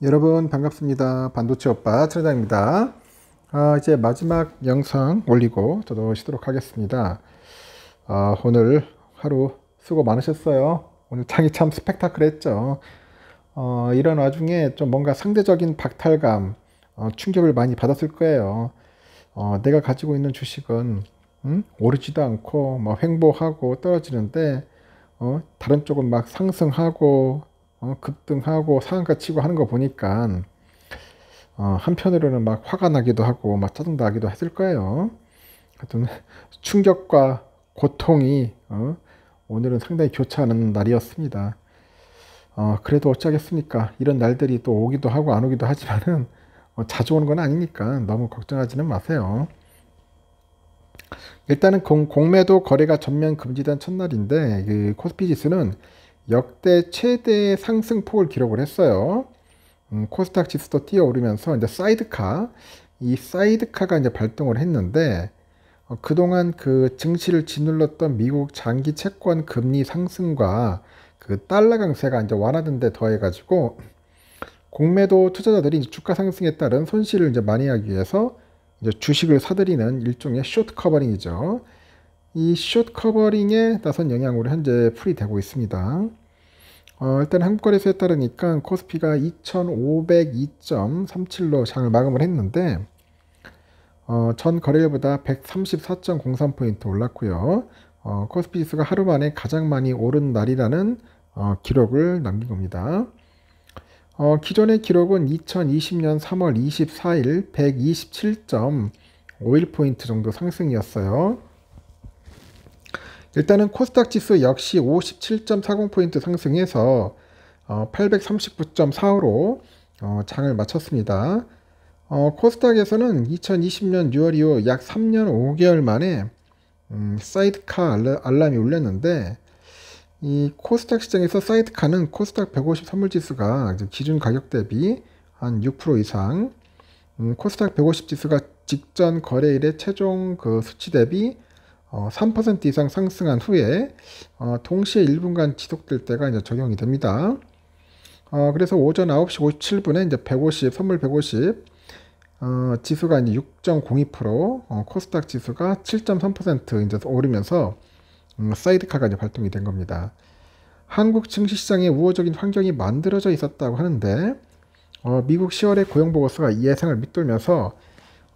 여러분 반갑습니다. 반도체 오빠 트레장입니다. 아, 이제 마지막 영상 올리고 저도 쉬도록 하겠습니다. 아, 오늘 하루 수고 많으셨어요. 오늘 장이 참 스펙타클했죠. 어, 이런 와중에 좀 뭔가 상대적인 박탈감, 어, 충격을 많이 받았을 거예요. 어, 내가 가지고 있는 주식은 음? 오르지도 않고 막 횡보하고 떨어지는데 어? 다른 쪽은 막 상승하고 어, 급등하고 상한가 치고 하는 거 보니까 어, 한편으로는 막 화가 나기도 하고 막 짜증나기도 했을 거예요. 하여튼 충격과 고통이 어, 오늘은 상당히 교차하는 날이었습니다. 어, 그래도 어쩌겠습니까? 이런 날들이 또 오기도 하고 안 오기도 하지만은 어, 자주 오는 건 아니니까 너무 걱정하지는 마세요. 일단은 공, 공매도 거래가 전면 금지된 첫날인데 그 코스피 지수는 역대 최대의 상승폭을 기록을 했어요. 음, 코스닥 지수도 뛰어오르면서 이제 사이드카 이 사이드카가 이제 발동을 했는데 어, 그동안 그 증시를 짓눌렀던 미국 장기 채권 금리 상승과 그 달러 강세가 이제 완화된 데 더해가지고 공매도 투자자들이 주가 상승에 따른 손실을 이제 많이 하기 위해서 이제 주식을 사들이는 일종의 쇼트 커버링이죠. 이숏 커버링에 나선 영향으로 현재 풀이 되고 있습니다. 어, 일단 한국거래소에 따르니까 코스피가 2502.37로 장을 마감을 했는데 어, 전 거래일보다 134.03포인트 올랐고요. 어, 코스피 지수가 하루 만에 가장 많이 오른 날이라는 어, 기록을 남긴 겁니다. 어, 기존의 기록은 2020년 3월 24일 127.51포인트 정도 상승이었어요. 일단은 코스닥 지수 역시 57.40포인트 상승해서 어, 839.45로 어, 장을 마쳤습니다. 어, 코스닥에서는 2020년 6월 이후 약 3년 5개월 만에 음, 사이드카 알람, 이 울렸는데 이 코스닥 시장에서 사이드카는 코스닥 150 선물지수가 기준 가격 대비 한 6% 이상 음, 코스닥 150 지수가 직전 거래일의 최종 그 수치 대비 어, 3% 이상 상승한 후에 어, 동시에 1분간 지속될 때가 이제 적용이 됩니다. 어, 그래서 오전 9시 57분에 이제 150, 선물 150, 어, 지수가 이제 6.02%, 어, 코스닥 지수가 7.3% 이제 오르면서 음, 사이드카가 이제 발동이 된 겁니다. 한국 증시시장에 우호적인 환경이 만들어져 있었다고 하는데 어, 미국 10월의 고용보고서가 예상을 밑돌면서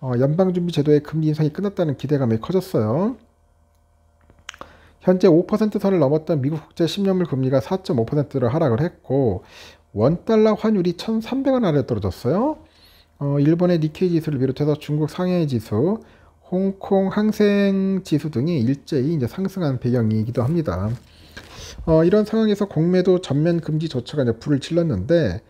어, 연방준비제도의 금리 인상이 끝났다는 기대감이 커졌어요. 현재 5% 선을 넘었던 미국 국제 10년물 금리가 4 5를 하락을 했고 원달러 환율이 1,300원 아래 떨어졌어요. 어, 일본의 니케이 지수를 비롯해서 중국 상해 지수, 홍콩 항생 지수 등이 일제히 이제 상승한 배경이기도 합니다. 어, 이런 상황에서 공매도 전면 금지 조처가 이제 불을 질렀는데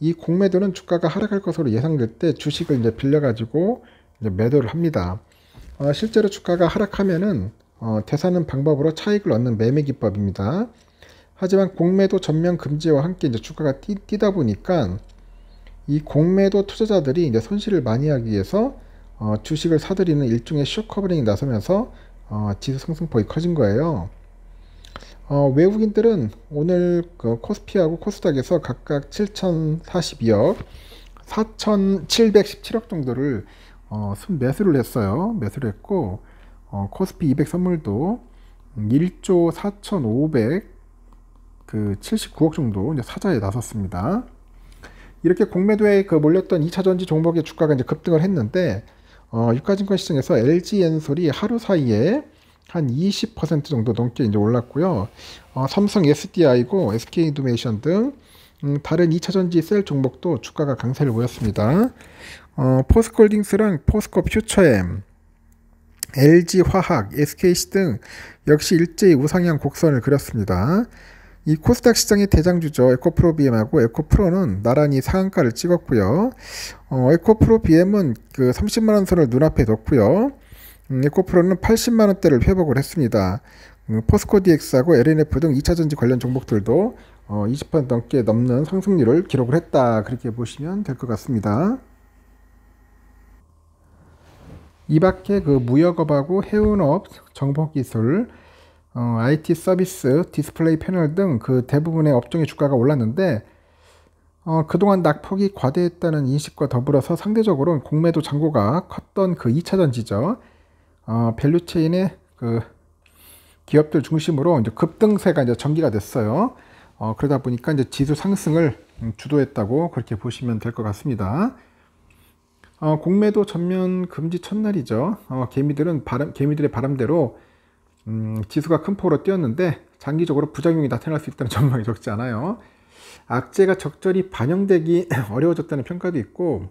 이 공매도는 주가가 하락할 것으로 예상될 때 주식을 이제 빌려가지고 이제 매도를 합니다. 어, 실제로 주가가 하락하면은 어, 대사는 방법으로 차익을 얻는 매매 기법입니다. 하지만 공매도 전면 금지와 함께 이제 주가가 뛰, 뛰다 보니까 이 공매도 투자자들이 이제 손실을 많이 하기 위해서 어, 주식을 사들이는 일종의 쇼커버링이 나서면서 어, 지수 상승폭이 커진 거예요. 어, 외국인들은 오늘 그 코스피하고 코스닥에서 각각 7,042억, 4,717억 정도를 어, 순매수를 했어요. 매수를 했고 어, 코스피 200 선물도 1조 4,500 79억 정도 이제 사자에 나섰습니다. 이렇게 공매도에 그 몰렸던 2차 전지 종목의 주가가 이제 급등을 했는데 어, 유가증권 시장에서 LG 엔솔이 하루 사이에 한 20% 정도 넘게 이제 올랐고요. 어, 삼성 SDI고 SK 이노메이션 등 음, 다른 2차 전지 셀 종목도 주가가 강세를 보였습니다. 어, 포스콜딩스랑 포스코 퓨처엠 LG화학, SKC 등 역시 일제히 우상향 곡선을 그렸습니다. 이 코스닥 시장의 대장주죠. 에코프로 BM하고 에코프로는 나란히 상한가를 찍었고요. 어, 에코프로 BM은 그 30만 원 선을 눈앞에 뒀고요. 음, 에코프로는 80만 원대를 회복을 했습니다. 음, 포스코 DX하고 LNF 등 2차 전지 관련 종목들도 어, 20% 넘게 넘는 상승률을 기록을 했다. 그렇게 보시면 될 것 같습니다. 이 밖에 그 무역업하고 해운업, 정보기술, 어, IT 서비스, 디스플레이 패널 등 그 대부분의 업종의 주가가 올랐는데 어, 그동안 낙폭이 과대했다는 인식과 더불어서 상대적으로 공매도 잔고가 컸던 그 2차 전지죠. 어, 밸류체인의 그 기업들 중심으로 이제 급등세가 이제 전기가 됐어요. 어, 그러다 보니까 이제 지수 상승을 음, 주도했다고 그렇게 보시면 될 것 같습니다. 어, 공매도 전면 금지 첫날이죠. 어, 개미들은 바람, 개미들의 바람대로 음, 지수가 큰 폭으로 뛰었는데 장기적으로 부작용이 나타날 수 있다는 전망이 적지 않아요. 악재가 적절히 반영되기 어려워졌다는 평가도 있고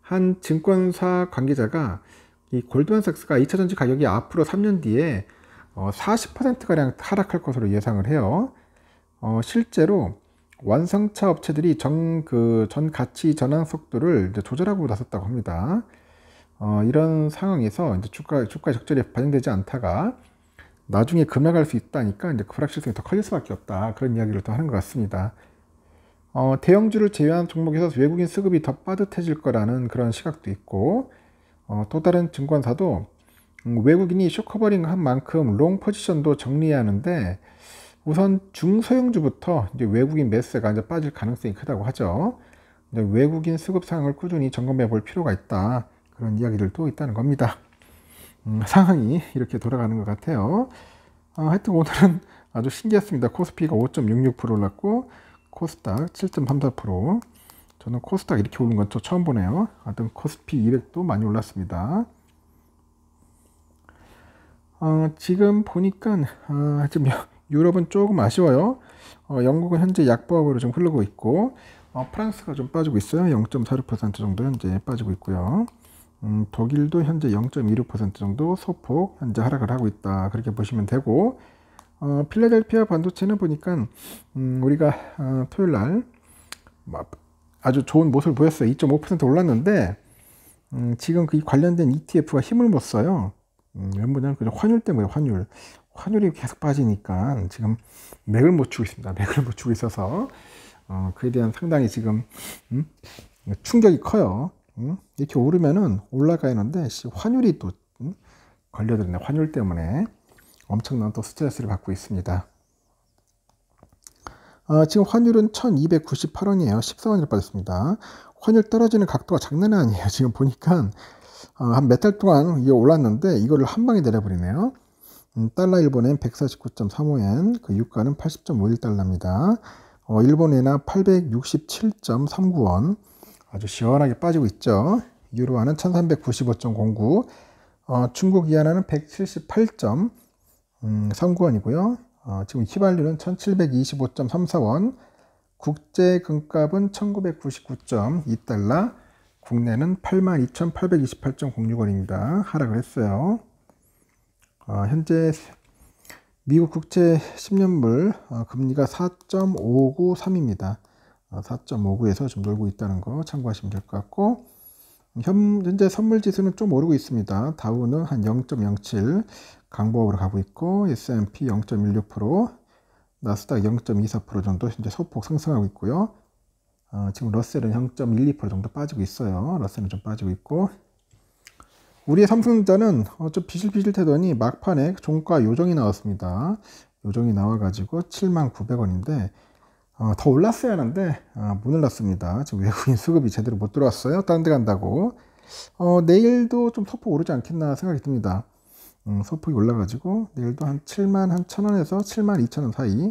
한 증권사 관계자가 이 골드만삭스가 2차 전지 가격이 앞으로 3년 뒤에 어, 40%가량 하락할 것으로 예상을 해요. 어, 실제로 완성차 업체들이 전, 그, 전 가치 전환 속도를 조절하고 나섰다고 합니다. 어, 이런 상황에서 이제 주가, 주가 적절히 반영되지 않다가 나중에 급락할 수 있다니까 이제 불확실성이 더 커질 수밖에 없다. 그런 이야기를 또 하는 것 같습니다. 어, 대형주를 제외한 종목에서 외국인 수급이 더 빠듯해질 거라는 그런 시각도 있고 어, 또 다른 증권사도 음, 외국인이 쇼커버링 한 만큼 롱 포지션도 정리하는데 우선 중소형주부터 이제 외국인 매수세가 이제 빠질 가능성이 크다고 하죠. 외국인 수급 상황을 꾸준히 점검해 볼 필요가 있다. 그런 이야기들도 있다는 겁니다. 음, 상황이 이렇게 돌아가는 것 같아요. 아, 하여튼 오늘은 아주 신기했습니다. 코스피가 5.66% 올랐고 코스닥 7.34% 저는 코스닥 이렇게 오른 건또 처음 보네요. 하여튼 코스피 200도 많이 올랐습니다. 어, 지금 보니까 어, 아, 좀 유럽은 조금 아쉬워요. 어, 영국은 현재 약보합으로 좀 흐르고 있고 어, 프랑스가 좀 빠지고 있어요. 0.46% 정도 현재 빠지고 있고요. 음, 독일도 현재 0.26% 정도 소폭 현재 하락을 하고 있다. 그렇게 보시면 되고 어, 필라델피아 반도체는 보니까 음, 우리가 어, 토요일 날 뭐 아주 좋은 모습을 보였어요. 2.5% 올랐는데 음, 지금 그 관련된 ETF가 힘을 못 써요. 음, 왜냐면 그냥 환율 때문에 환율. 환율이 계속 빠지니까 지금 맥을 못 추고 있습니다. 맥을 못 추고 있어서 어, 그에 대한 상당히 지금 음? 충격이 커요. 음? 이렇게 오르면은 올라가는데 환율이 또 음? 걸려들네. 환율 때문에 엄청난 또 스트레스를 받고 있습니다. 어, 지금 환율은 1298원이에요. 14원이 빠졌습니다. 환율 떨어지는 각도가 장난 아니에요. 지금 보니까 어, 한몇 달 동안 이게 올랐는데 이거를 한 방에 내려버리네요. 음, 달러 일본엔 149.35엔, 그 유가는 80.51달러입니다. 어, 일본에나 867.39원, 아주 시원하게 빠지고 있죠. 유로화는 1395.09, 어, 중국 이하나는 178.39원이고요. 음, 어, 지금 휘발유는 1725.34원, 국제 금값은 1999.2달러, 국내는 82,828.06원입니다. 하락을 했어요. 어, 현재 미국 국채 10년물 어, 금리가 4.593입니다. 4.59에서 어, 좀 놀고 있다는 거 참고하시면 될 것 같고 현재 선물 지수는 좀 오르고 있습니다. 다우는 한 0.07 강보합으로 가고 있고 S&P 0.16% 나스닥 0.24% 정도 현재 소폭 상승하고 있고요. 어, 지금 러셀은 0.12% 정도 빠지고 있어요. 러셀은 좀 빠지고 있고 우리의 삼성전자는 어좀 비실비실 태더니 막판에 종가 요정이 나왔습니다. 요정이 나와가지고 7만 900원인데 어, 더 올랐어야 하는데 어, 아, 문을 놨습니다. 지금 외국인 수급이 제대로 못 들어왔어요. 딴 데 간다고. 어, 내일도 좀 소폭 오르지 않겠나 생각이 듭니다. 음, 소폭이 올라가지고 내일도 한 7만 한 천원에서 7만 2천원 사이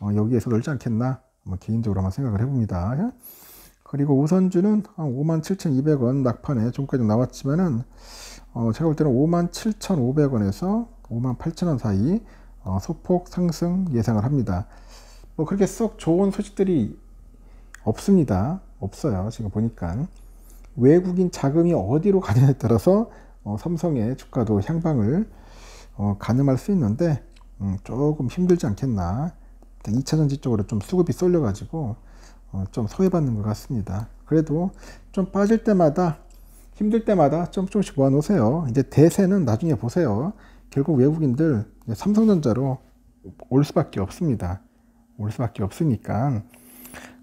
어, 여기에서 놀지 않겠나 뭐 개인적으로 한번 생각을 해봅니다. 그리고 우선주는 5만 7,200원 낙판에 좀까지 나왔지만은 어, 제가 볼 때는 57,500원에서 58,000원 사이 어, 소폭 상승 예상을 합니다. 뭐 그렇게 썩 좋은 소식들이 없습니다. 없어요. 지금 보니까 외국인 자금이 어디로 가냐에 따라서 어, 삼성의 주가도 향방을 어, 가늠할 수 있는데 음, 조금 힘들지 않겠나. 2차전지 쪽으로 좀 수급이 쏠려가지고 어, 좀 소외받는 것 같습니다. 그래도 좀 빠질 때마다 힘들 때마다 좀 조금씩 모아 놓으세요. 이제 대세는 나중에 보세요. 결국 외국인들 삼성전자로 올 수밖에 없습니다. 올 수밖에 없으니까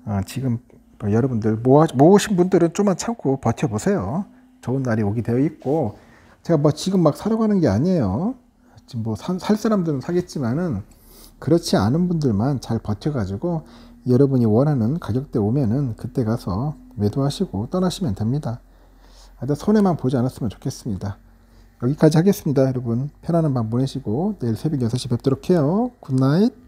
아, 지금 뭐 여러분들 모아, 모으신 분들은 좀만 참고 버텨보세요. 좋은 날이 오게 되어 있고 제가 뭐 지금 막사러가는게 아니에요. 지금 뭐 살 사람들은 사겠지만은 그렇지 않은 분들만 잘 버텨가지고 여러분이 원하는 가격대 오면은 그때 가서 매도하시고 떠나시면 됩니다. 일단 손해만 보지 않았으면 좋겠습니다. 여기까지 하겠습니다. 여러분 편안한 밤 보내시고 내일 새벽 6시 뵙도록 해요. 굿나잇